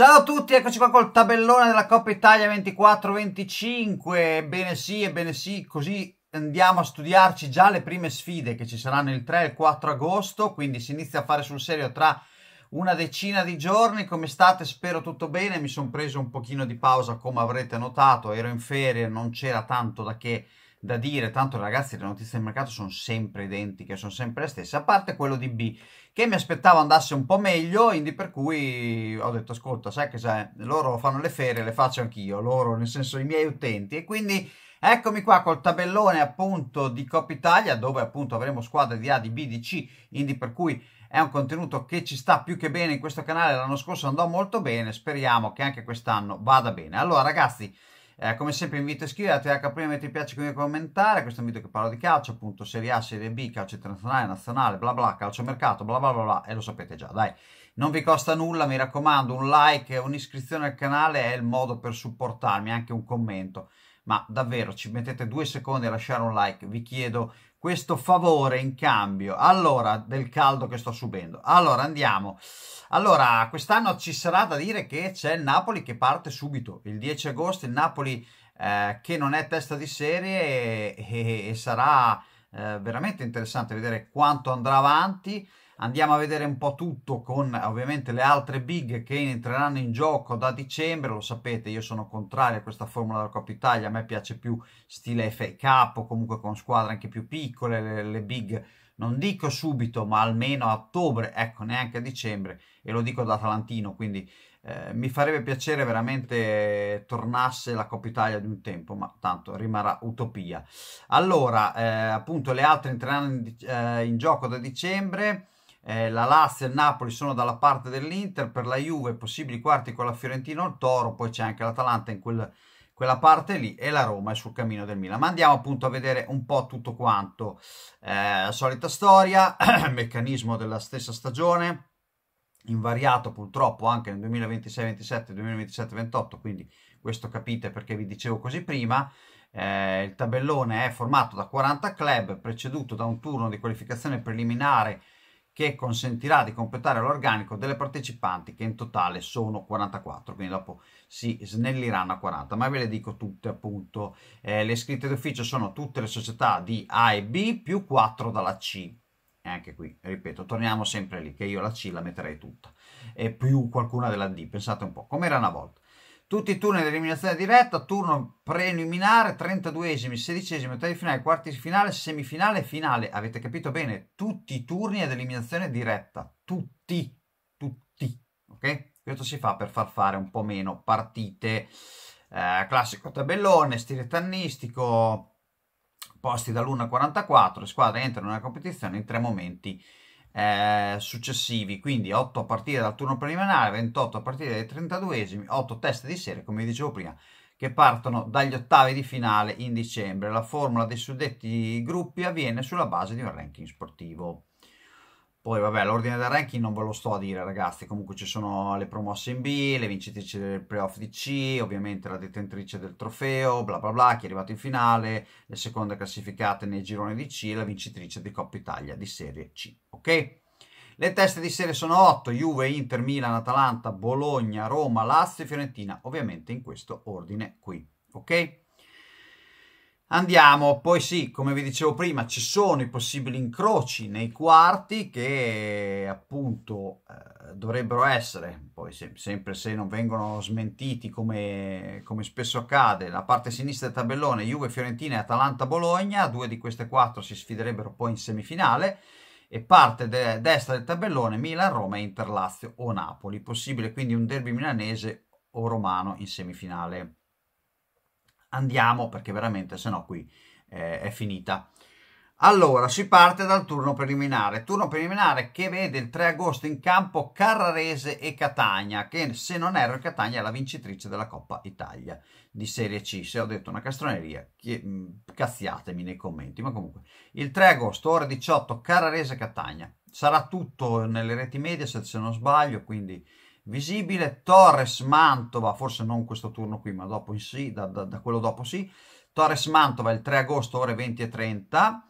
Ciao a tutti, eccoci qua col tabellone della Coppa Italia 24-25. Ebbene sì, ebbene sì, così andiamo a studiarci già le prime sfide che ci saranno il 3 e il 4 agosto, quindi si inizia a fare sul serio tra una decina di giorni. Come state? Spero tutto bene. Mi sono preso un pochino di pausa, come avrete notato, ero in ferie, non c'era tanto da che da dire, tanto ragazzi le notizie del mercato sono sempre identiche, sono sempre le stesse, a parte quello di B, che mi aspettavo andasse un po' meglio, quindi per cui ho detto ascolta, sai che sai, loro fanno le ferie, le faccio anch'io, loro nel senso i miei utenti, e quindi eccomi qua col tabellone appunto di Coppa Italia, dove appunto avremo squadre di A, di B, di C, quindi per cui è un contenuto che ci sta più che bene in questo canale, l'anno scorso andò molto bene, speriamo che anche quest'anno vada bene. Allora ragazzi... Eh, come sempre invito a iscrivervi a prima metti piace qui a commentare, questo è un video che parla di calcio, appunto Serie A, Serie B, calcio internazionale, nazionale, bla bla, calcio calciomercato, bla bla bla bla, e lo sapete già, dai. Non vi costa nulla, mi raccomando, un like, un'iscrizione al canale è il modo per supportarmi, anche un commento ma davvero ci mettete due secondi a lasciare un like, vi chiedo questo favore in cambio. Allora, del caldo che sto subendo. Allora, andiamo. Allora, quest'anno ci sarà da dire che c'è il Napoli che parte subito. Il 10 agosto il Napoli eh, che non è testa di serie e, e, e sarà eh, veramente interessante vedere quanto andrà avanti. Andiamo a vedere un po' tutto con ovviamente le altre big che entreranno in gioco da dicembre, lo sapete io sono contrario a questa formula della Coppa Italia, a me piace più stile FA Cup comunque con squadre anche più piccole, le, le big non dico subito ma almeno a ottobre, ecco neanche a dicembre e lo dico da Atalantino quindi eh, mi farebbe piacere veramente eh, tornasse la Coppa Italia di un tempo, ma tanto rimarrà utopia. Allora, eh, appunto, le altre entreranno in, eh, in gioco da dicembre eh, la Lazio e il Napoli sono dalla parte dell'Inter, per la Juve possibili quarti con la Fiorentina o il Toro, poi c'è anche l'Atalanta in quel, quella parte lì e la Roma è sul cammino del Milan. Ma andiamo appunto a vedere un po' tutto quanto. Eh, solita storia, meccanismo della stessa stagione, invariato purtroppo anche nel 2026-27, 2027-28, quindi questo capite perché vi dicevo così prima. Eh, il tabellone è formato da 40 club, preceduto da un turno di qualificazione preliminare che consentirà di completare l'organico delle partecipanti che in totale sono 44, quindi dopo si snelliranno a 40, ma ve le dico tutte appunto. Eh, le scritte d'ufficio sono tutte le società di A e B più 4 dalla C. E eh, anche qui, ripeto, torniamo sempre lì, che io la C la metterei tutta, e più qualcuna della D, pensate un po', come era una volta tutti i turni di eliminazione diretta, turno preliminare, 32esimi, 16esimi, ottavi finale, quarti di finale, semifinale e finale. Avete capito bene? Tutti i turni ad eliminazione diretta, tutti, tutti, ok? Questo si fa per far fare un po' meno partite, eh, classico tabellone, stile tannistico, posti dall'1 al 44, le squadre entrano nella competizione in tre momenti eh, successivi, quindi 8 a partire dal turno preliminare, 28 a partire dai 32esimi, 8 test di serie, come vi dicevo prima, che partono dagli ottavi di finale in dicembre. La formula dei suddetti gruppi avviene sulla base di un ranking sportivo. Poi vabbè, l'ordine del ranking non ve lo sto a dire ragazzi, comunque ci sono le promosse in B, le vincitrici del playoff di C, ovviamente la detentrice del trofeo, bla bla bla, chi è arrivato in finale, le seconde classificate nei gironi di C, e la vincitrice di Coppa Italia di Serie C, ok? Le teste di serie sono 8, Juve, Inter, Milan, Atalanta, Bologna, Roma, Lazio e Fiorentina, ovviamente in questo ordine qui, ok? Andiamo, poi sì, come vi dicevo prima, ci sono i possibili incroci nei quarti che appunto eh, dovrebbero essere, poi se, sempre se non vengono smentiti come, come, spesso accade, la parte sinistra del tabellone Juve, Fiorentina e Atalanta-Bologna, due di queste quattro si sfiderebbero poi in semifinale e parte de- destra del tabellone Milan-Roma e Inter-Lazio o Napoli, possibile quindi un derby milanese o romano in semifinale andiamo perché veramente se no qui eh, è finita. Allora, si parte dal turno preliminare, turno preliminare che vede il 3 agosto in campo Carrarese e Catania, che se non erro Catania è la vincitrice della Coppa Italia di Serie C. Se ho detto una castroneria, che, mh, cazziatemi nei commenti, ma comunque il 3 agosto, ore 18, Carrarese e Catania. Sarà tutto nelle reti media se non sbaglio, quindi visibile Torres Mantova, forse non questo turno qui, ma dopo in sì, da, da, da quello dopo sì. Torres Mantova il 3 agosto ore 20 e 30.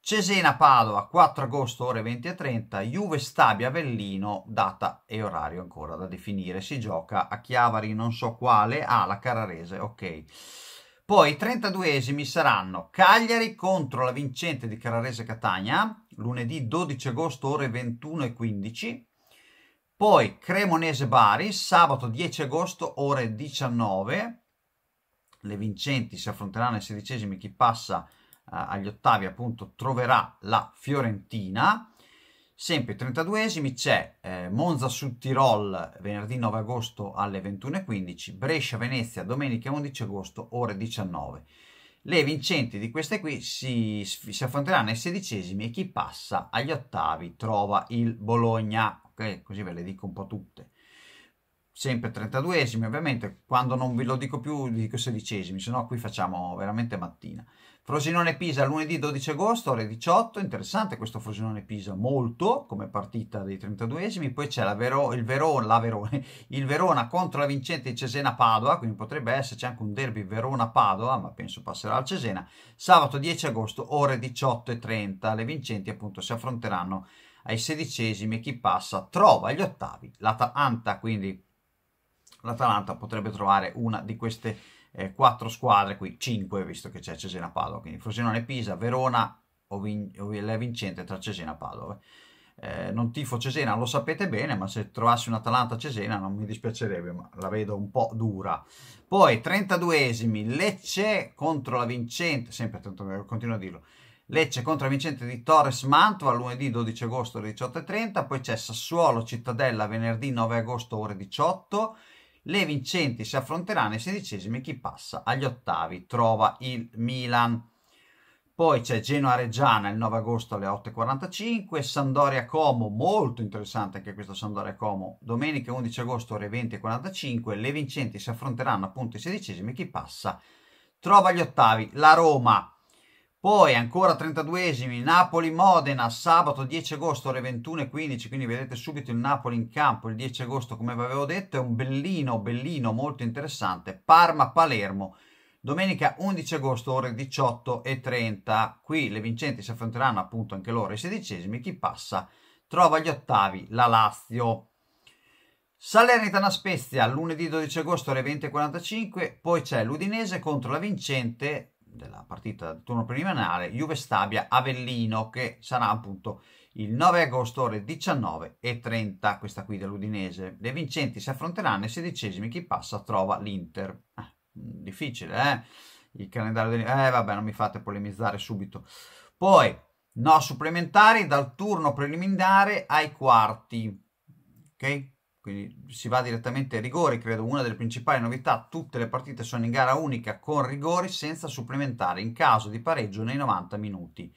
Cesena Padova 4 agosto ore 20 e 30, Juve Stabia Avellino, data e orario ancora da definire. Si gioca a Chiavari, non so quale, ah, la Cararese, ok. Poi i 32esimi saranno Cagliari contro la vincente di Cararese Catania, lunedì 12 agosto ore 21 e 15. Poi Cremonese-Bari, sabato 10 agosto, ore 19. Le vincenti si affronteranno ai sedicesimi, chi passa eh, agli ottavi appunto troverà la Fiorentina. Sempre i 32esimi c'è eh, Monza sul Tirol venerdì 9 agosto alle 21.15, Brescia-Venezia domenica 11 agosto ore 19. Le vincenti di queste qui si, si affronteranno ai sedicesimi e chi passa agli ottavi trova il Bologna. Ok, così ve le dico un po' tutte sempre 32esimi ovviamente quando non ve lo dico più vi dico sedicesimi se no qui facciamo veramente mattina Frosinone-Pisa lunedì 12 agosto ore 18, interessante questo Frosinone-Pisa, molto come partita dei 32esimi, poi c'è la Vero, il, Verona, la Verone, il Verona contro la vincente di Cesena-Padova, quindi potrebbe esserci anche un derby Verona-Padova, ma penso passerà al Cesena, sabato 10 agosto ore 18.30, le vincenti appunto si affronteranno ai sedicesimi, chi passa trova gli ottavi l'Atalanta, quindi l'Atalanta potrebbe trovare una di queste eh, 4 squadre, qui cinque visto che c'è Cesena Padova, quindi Frosinone, Pisa, Verona, o la Vincente tra Cesena Padova. Eh, non tifo Cesena, lo sapete bene, ma se trovassi un Atalanta Cesena non mi dispiacerebbe, ma la vedo un po' dura. Poi 32esimi, Lecce contro la Vincente, sempre continuo a dirlo. Lecce contro la Vincente di Torres Mantova lunedì 12 agosto alle 18.30, poi c'è Sassuolo Cittadella venerdì 9 agosto ore 18 le vincenti si affronteranno ai sedicesimi chi passa agli ottavi trova il Milan. Poi c'è Genoa Reggiana il 9 agosto alle 8.45, Sandoria Como, molto interessante anche questo Sandoria Como, domenica 11 agosto ore 20.45, le vincenti si affronteranno appunto i sedicesimi, chi passa trova gli ottavi, la Roma poi ancora 32esimi, Napoli-Modena, sabato 10 agosto ore 21.15, quindi vedete subito il Napoli in campo il 10 agosto come vi avevo detto, è un bellino, bellino, molto interessante, Parma-Palermo, domenica 11 agosto ore 18.30, qui le vincenti si affronteranno appunto anche loro i sedicesimi, chi passa trova gli ottavi la Lazio. Salernitana Spezia lunedì 12 agosto alle 20.45, poi c'è l'Udinese contro la vincente della partita del turno preliminare Juve-Stabia-Avellino che sarà appunto il 9 agosto ore 19.30 questa qui dell'Udinese. Le vincenti si affronteranno ai sedicesimi, chi passa trova l'Inter. Eh, difficile, eh? Il calendario del... Eh vabbè, non mi fate polemizzare subito. Poi, no supplementari dal turno preliminare ai quarti, ok? quindi si va direttamente ai rigori, credo una delle principali novità, tutte le partite sono in gara unica con rigori senza supplementare in caso di pareggio nei 90 minuti,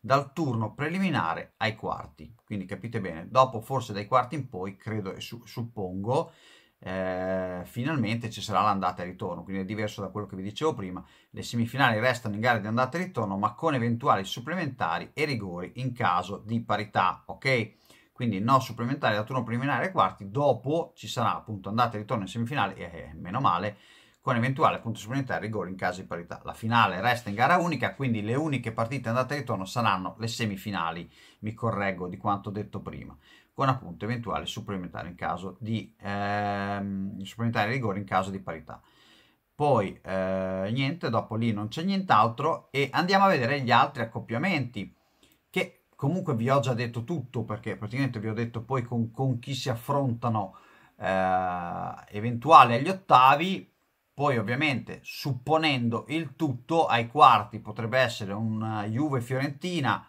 dal turno preliminare ai quarti, quindi capite bene, dopo forse dai quarti in poi, credo e su- suppongo, eh, finalmente ci sarà l'andata e ritorno, quindi è diverso da quello che vi dicevo prima, le semifinali restano in gara di andata e ritorno ma con eventuali supplementari e rigori in caso di parità, ok? quindi no supplementare da turno preliminare ai quarti, dopo ci sarà appunto andata e ritorno in semifinale, e eh, meno male, con eventuale punto supplementare rigore in caso di parità. La finale resta in gara unica, quindi le uniche partite andate e ritorno saranno le semifinali, mi correggo di quanto detto prima, con appunto eventuale supplementare, in caso di, ehm, supplementare rigore in caso di parità poi eh, niente, dopo lì non c'è nient'altro e andiamo a vedere gli altri accoppiamenti comunque vi ho già detto tutto perché praticamente vi ho detto poi con, con chi si affrontano eh, eventuali agli ottavi, poi ovviamente supponendo il tutto ai quarti potrebbe essere un eh, Juve-Fiorentina,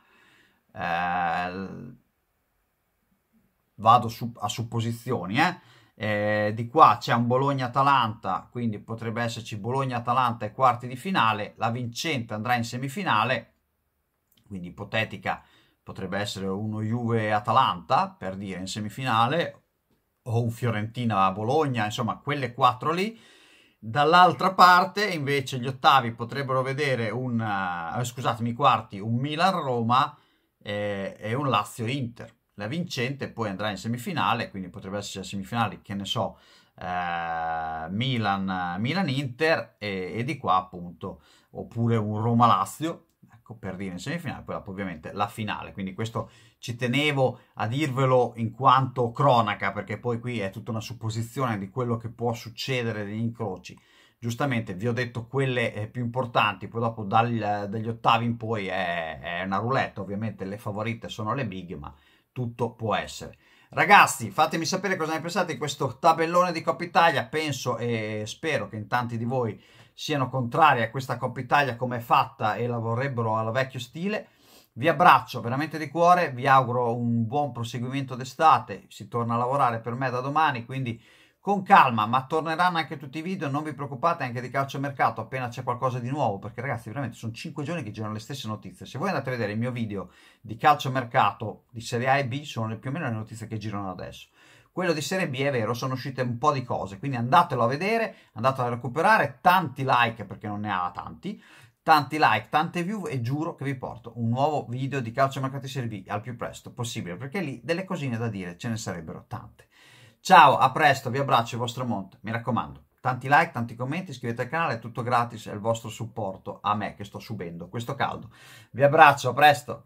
eh, vado su, a supposizioni, eh? Eh, di qua c'è un Bologna-Atalanta, quindi potrebbe esserci Bologna-Atalanta ai quarti di finale, la vincente andrà in semifinale, quindi ipotetica potrebbe essere uno Juve-Atalanta, per dire, in semifinale, o un Fiorentina-Bologna, insomma, quelle quattro lì. Dall'altra parte, invece, gli ottavi potrebbero vedere un, eh, scusatemi, quarti, un Milan-Roma eh, e un Lazio-Inter. La vincente poi andrà in semifinale, quindi potrebbe essere la semifinale, che ne so, eh, Milan, Milan-Inter e, e di qua appunto, oppure un Roma-Lazio, Ecco, per dire in semifinale, poi ovviamente la finale, quindi questo ci tenevo a dirvelo in quanto cronaca, perché poi qui è tutta una supposizione di quello che può succedere negli incroci. Giustamente vi ho detto quelle eh, più importanti, poi dopo dal, dagli ottavi in poi è, è una roulette, ovviamente le favorite sono le big, ma tutto può essere. Ragazzi, fatemi sapere cosa ne pensate di questo tabellone di Coppa Italia. Penso e spero che in tanti di voi siano contrari a questa Coppa Italia come è fatta e la vorrebbero alla vecchio stile. Vi abbraccio veramente di cuore, vi auguro un buon proseguimento d'estate. Si torna a lavorare per me da domani, quindi con calma, ma torneranno anche tutti i video, non vi preoccupate anche di calciomercato appena c'è qualcosa di nuovo, perché ragazzi veramente sono 5 giorni che girano le stesse notizie. Se voi andate a vedere il mio video di calciomercato di Serie A e B, sono più o meno le notizie che girano adesso. Quello di Serie B è vero, sono uscite un po' di cose, quindi andatelo a vedere, andatelo a recuperare, tanti like perché non ne ha tanti, tanti like, tante view e giuro che vi porto un nuovo video di calciomercato di Serie B al più presto possibile, perché lì delle cosine da dire ce ne sarebbero tante. Ciao, a presto, vi abbraccio, il vostro Monte. Mi raccomando, tanti like, tanti commenti, iscrivetevi al canale, è tutto gratis, è il vostro supporto a me che sto subendo questo caldo. Vi abbraccio, a presto.